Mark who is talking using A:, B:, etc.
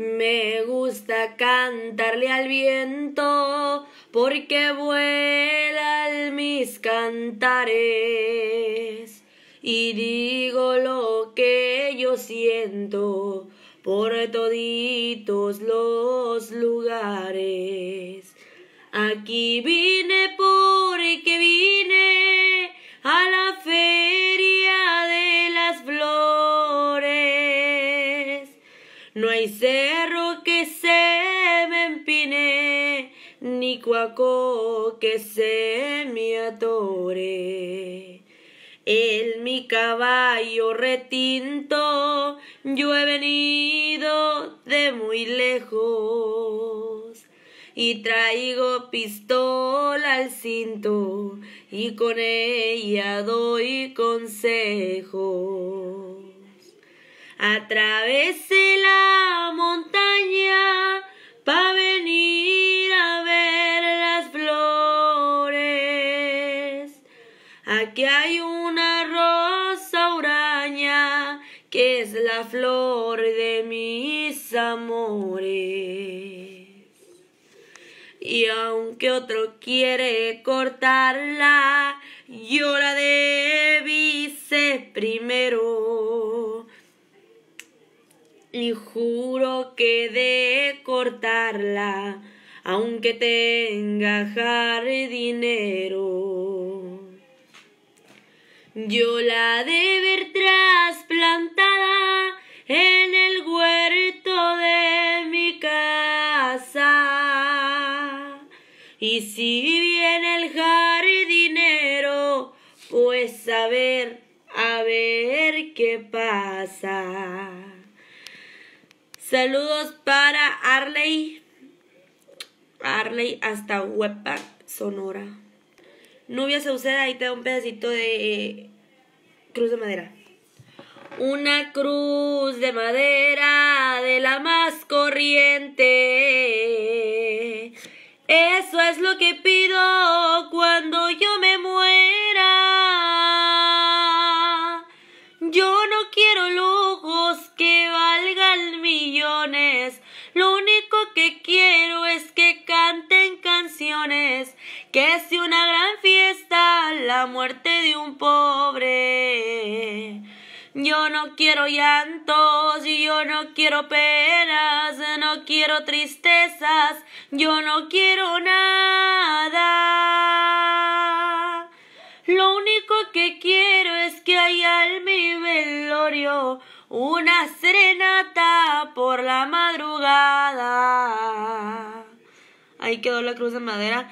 A: Me gusta cantarle al viento porque vuelan mis cantares y digo lo que yo siento por toditos los lugares. Aquí No hay cerro que se me empine, ni cuaco que se me atore. En mi caballo retinto yo he venido de muy lejos y traigo pistola al cinto y con ella doy consejos. Atravesé montaña para venir a ver las flores. Aquí hay una rosa uraña que es la flor de mis amores. Y aunque otro quiere cortarla, llora de y juro que de cortarla, aunque tenga dinero. Yo la de ver trasplantada en el huerto de mi casa. Y si viene el jardinero, pues a ver, a ver qué pasa. Saludos para Arley. Arley hasta huepa Sonora. Nubia usa ahí te da un pedacito de eh, cruz de madera. Una cruz de madera de la más corriente. Eso es lo que pido cuando yo me muero. Lo único que quiero es que canten canciones. Que es una gran fiesta la muerte de un pobre. Yo no quiero llantos, yo no quiero penas, no quiero tristezas, yo no quiero nada. Lo único que quiero es que haya en mi velorio una serenata por la mañana. ahí quedó la cruz de madera